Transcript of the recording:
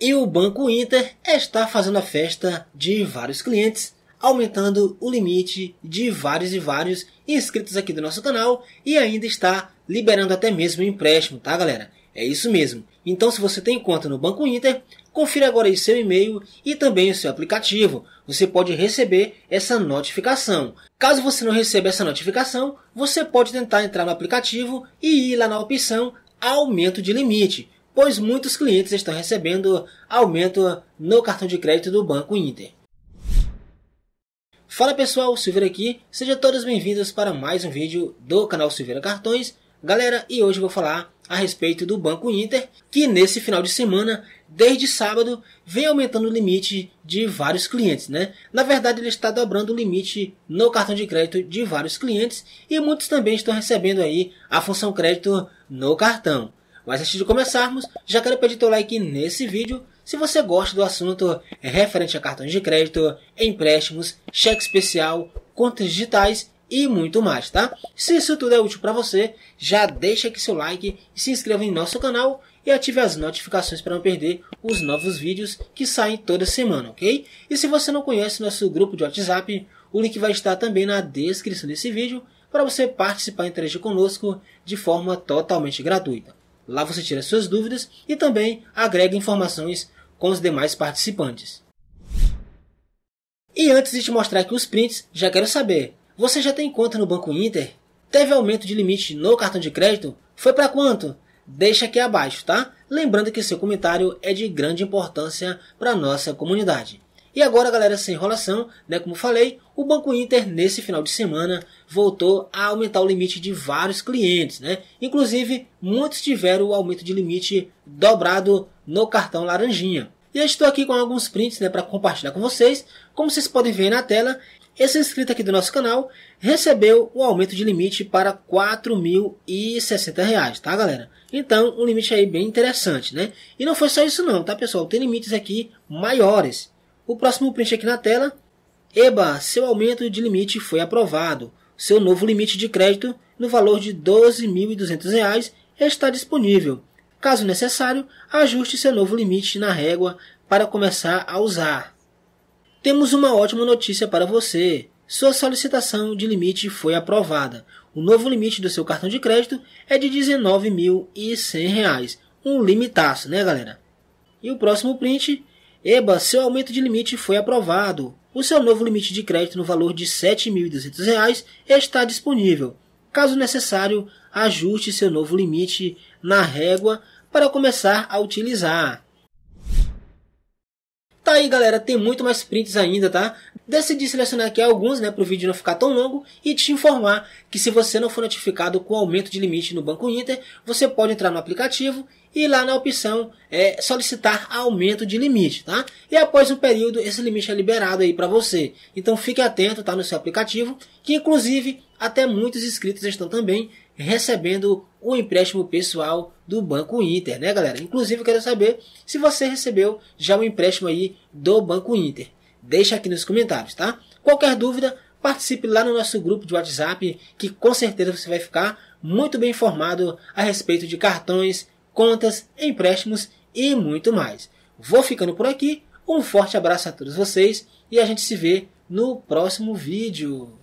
E o Banco Inter está fazendo a festa de vários clientes, aumentando o limite de vários e vários inscritos aqui do nosso canal e ainda está liberando até mesmo empréstimo, tá galera? É isso mesmo. Então, se você tem conta no Banco Inter, confira agora aí seu e-mail e também o seu aplicativo. Você pode receber essa notificação. Caso você não receba essa notificação, você pode tentar entrar no aplicativo e ir lá na opção Aumento de Limite pois muitos clientes estão recebendo aumento no cartão de crédito do Banco Inter. Fala pessoal, Silveira aqui, sejam todos bem-vindos para mais um vídeo do canal Silveira Cartões. Galera, e hoje eu vou falar a respeito do Banco Inter, que nesse final de semana, desde sábado, vem aumentando o limite de vários clientes, né? Na verdade, ele está dobrando o limite no cartão de crédito de vários clientes e muitos também estão recebendo aí a função crédito no cartão. Mas antes de começarmos, já quero pedir teu like nesse vídeo se você gosta do assunto é referente a cartões de crédito, empréstimos, cheque especial, contas digitais e muito mais, tá? Se isso tudo é útil para você, já deixa aqui seu like, se inscreva em nosso canal e ative as notificações para não perder os novos vídeos que saem toda semana, ok? E se você não conhece nosso grupo de WhatsApp, o link vai estar também na descrição desse vídeo para você participar e interagir conosco de forma totalmente gratuita. Lá você tira suas dúvidas e também agrega informações com os demais participantes. E antes de te mostrar aqui os prints, já quero saber: você já tem conta no Banco Inter? Teve aumento de limite no cartão de crédito? Foi para quanto? Deixa aqui abaixo, tá? Lembrando que seu comentário é de grande importância para nossa comunidade. E agora, galera, sem enrolação, né, como falei, o Banco Inter nesse final de semana voltou a aumentar o limite de vários clientes, né? Inclusive, muitos tiveram o aumento de limite dobrado no cartão laranjinha. E eu estou aqui com alguns prints, né, para compartilhar com vocês. Como vocês podem ver na tela, esse inscrito aqui do nosso canal recebeu o um aumento de limite para R$ 4.060, tá, galera? Então, um limite aí bem interessante, né? E não foi só isso não, tá, pessoal? Tem limites aqui maiores. O próximo print aqui na tela. Eba, seu aumento de limite foi aprovado. Seu novo limite de crédito, no valor de R$ 12.200, está disponível. Caso necessário, ajuste seu novo limite na régua para começar a usar. Temos uma ótima notícia para você. Sua solicitação de limite foi aprovada. O novo limite do seu cartão de crédito é de R$ 19.100, um limitaço, né, galera? E o próximo print Eba, seu aumento de limite foi aprovado. O seu novo limite de crédito no valor de R$ 7.200 está disponível. Caso necessário, ajuste seu novo limite na régua para começar a utilizar. Tá aí, galera, tem muito mais prints ainda, tá? Decidi selecionar aqui alguns, né, para o vídeo não ficar tão longo e te informar que se você não for notificado com aumento de limite no Banco Inter, você pode entrar no aplicativo e lá na opção é solicitar aumento de limite, tá? E após um período, esse limite é liberado aí para você. Então fique atento, tá? No seu aplicativo, que inclusive até muitos inscritos estão também recebendo o empréstimo pessoal do Banco Inter, né, galera? Inclusive, eu quero saber se você recebeu já o um empréstimo aí do Banco Inter. Deixa aqui nos comentários, tá? Qualquer dúvida, participe lá no nosso grupo de WhatsApp, que com certeza você vai ficar muito bem informado a respeito de cartões, contas, empréstimos e muito mais. Vou ficando por aqui. Um forte abraço a todos vocês e a gente se vê no próximo vídeo.